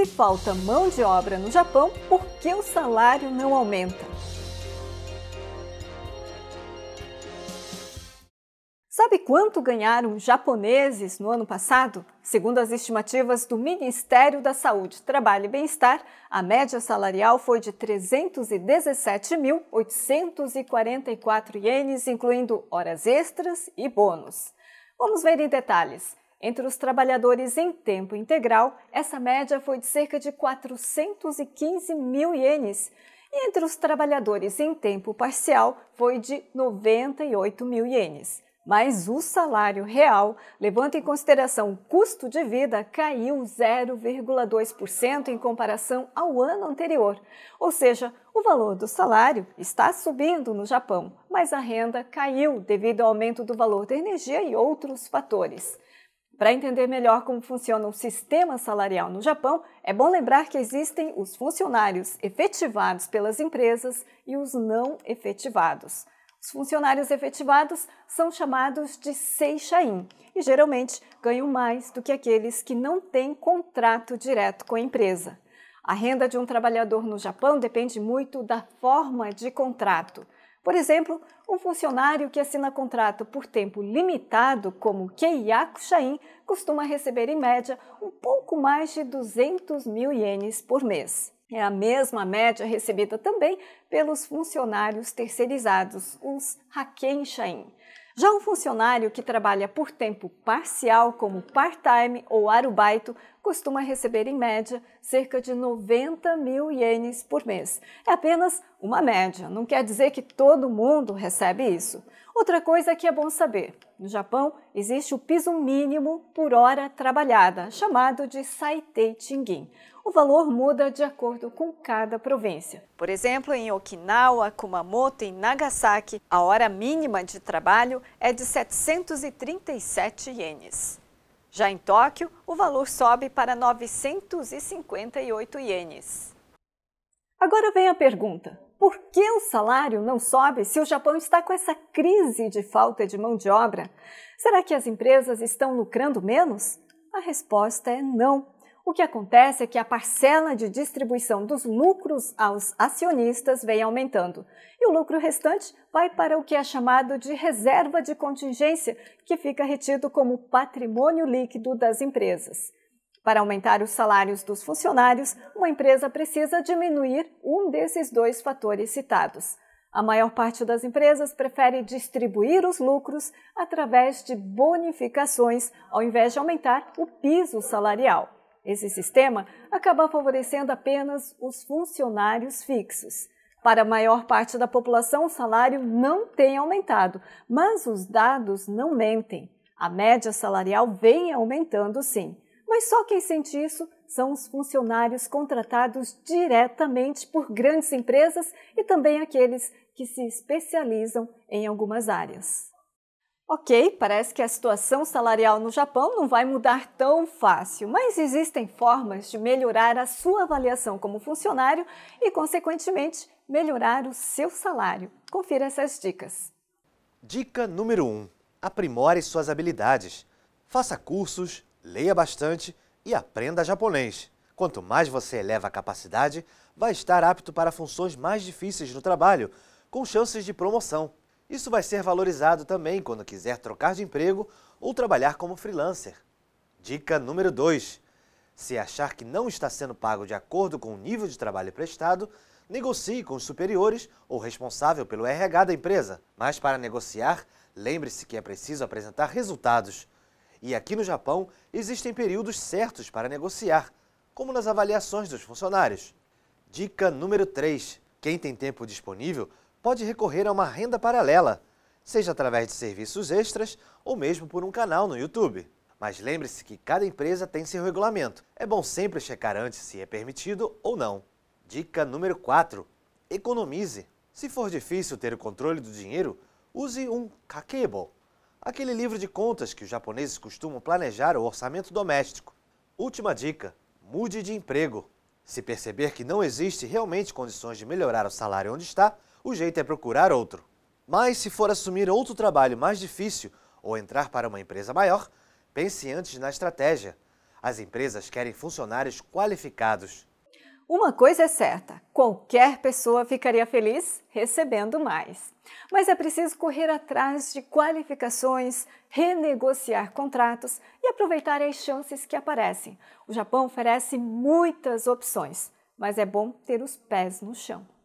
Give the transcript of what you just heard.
Se falta mão de obra no Japão, por que o salário não aumenta? Sabe quanto ganharam japoneses no ano passado? Segundo as estimativas do Ministério da Saúde, Trabalho e Bem-Estar, a média salarial foi de 317.844 ienes, incluindo horas extras e bônus. Vamos ver em detalhes. Entre os trabalhadores em tempo integral, essa média foi de cerca de 415 mil ienes. E entre os trabalhadores em tempo parcial, foi de 98 mil ienes. Mas o salário real, levando em consideração o custo de vida, caiu 0,2% em comparação ao ano anterior. Ou seja, o valor do salário está subindo no Japão, mas a renda caiu devido ao aumento do valor da energia e outros fatores. Para entender melhor como funciona o sistema salarial no Japão, é bom lembrar que existem os funcionários efetivados pelas empresas e os não efetivados. Os funcionários efetivados são chamados de seishain e geralmente ganham mais do que aqueles que não têm contrato direto com a empresa. A renda de um trabalhador no Japão depende muito da forma de contrato. Por exemplo, um funcionário que assina contrato por tempo limitado, como Keiako Shain, costuma receber em média um pouco mais de 200 mil ienes por mês. É a mesma média recebida também pelos funcionários terceirizados, os Haken Shain. Já um funcionário que trabalha por tempo parcial, como part-time ou arubaito, costuma receber em média cerca de 90 mil ienes por mês. É apenas uma média, não quer dizer que todo mundo recebe isso. Outra coisa que é bom saber: no Japão existe o piso mínimo por hora trabalhada, chamado de Saitei tingin o valor muda de acordo com cada província. Por exemplo, em Okinawa, Kumamoto e Nagasaki, a hora mínima de trabalho é de 737 ienes. Já em Tóquio, o valor sobe para 958 ienes. Agora vem a pergunta: por que o salário não sobe se o Japão está com essa crise de falta de mão de obra? Será que as empresas estão lucrando menos? A resposta é não. O que acontece é que a parcela de distribuição dos lucros aos acionistas vem aumentando e o lucro restante vai para o que é chamado de reserva de contingência, que fica retido como patrimônio líquido das empresas. Para aumentar os salários dos funcionários, uma empresa precisa diminuir um desses dois fatores citados. A maior parte das empresas prefere distribuir os lucros através de bonificações, ao invés de aumentar o piso salarial. Esse sistema acaba favorecendo apenas os funcionários fixos. Para a maior parte da população, o salário não tem aumentado, mas os dados não mentem. A média salarial vem aumentando sim, mas só quem sente isso são os funcionários contratados diretamente por grandes empresas e também aqueles que se especializam em algumas áreas. Ok, parece que a situação salarial no Japão não vai mudar tão fácil, mas existem formas de melhorar a sua avaliação como funcionário e, consequentemente, melhorar o seu salário. Confira essas dicas. Dica número 1: um, aprimore suas habilidades. Faça cursos, leia bastante e aprenda japonês. Quanto mais você eleva a capacidade, vai estar apto para funções mais difíceis no trabalho, com chances de promoção. Isso vai ser valorizado também quando quiser trocar de emprego ou trabalhar como freelancer. Dica número 2. Se achar que não está sendo pago de acordo com o nível de trabalho prestado, negocie com os superiores ou responsável pelo RH da empresa. Mas para negociar, lembre-se que é preciso apresentar resultados. E aqui no Japão existem períodos certos para negociar, como nas avaliações dos funcionários. Dica número 3. Quem tem tempo disponível pode recorrer a uma renda paralela, seja através de serviços extras ou mesmo por um canal no YouTube. Mas lembre-se que cada empresa tem seu regulamento. É bom sempre checar antes se é permitido ou não. Dica número 4: economize. Se for difícil ter o controle do dinheiro, use um kakebo, aquele livro de contas que os japoneses costumam planejar o orçamento doméstico. Última dica: mude de emprego. Se perceber que não existe realmente condições de melhorar o salário onde está, o jeito é procurar outro. Mas se for assumir outro trabalho mais difícil ou entrar para uma empresa maior, pense antes na estratégia. As empresas querem funcionários qualificados. Uma coisa é certa: qualquer pessoa ficaria feliz recebendo mais. Mas é preciso correr atrás de qualificações, renegociar contratos e aproveitar as chances que aparecem. O Japão oferece muitas opções, mas é bom ter os pés no chão.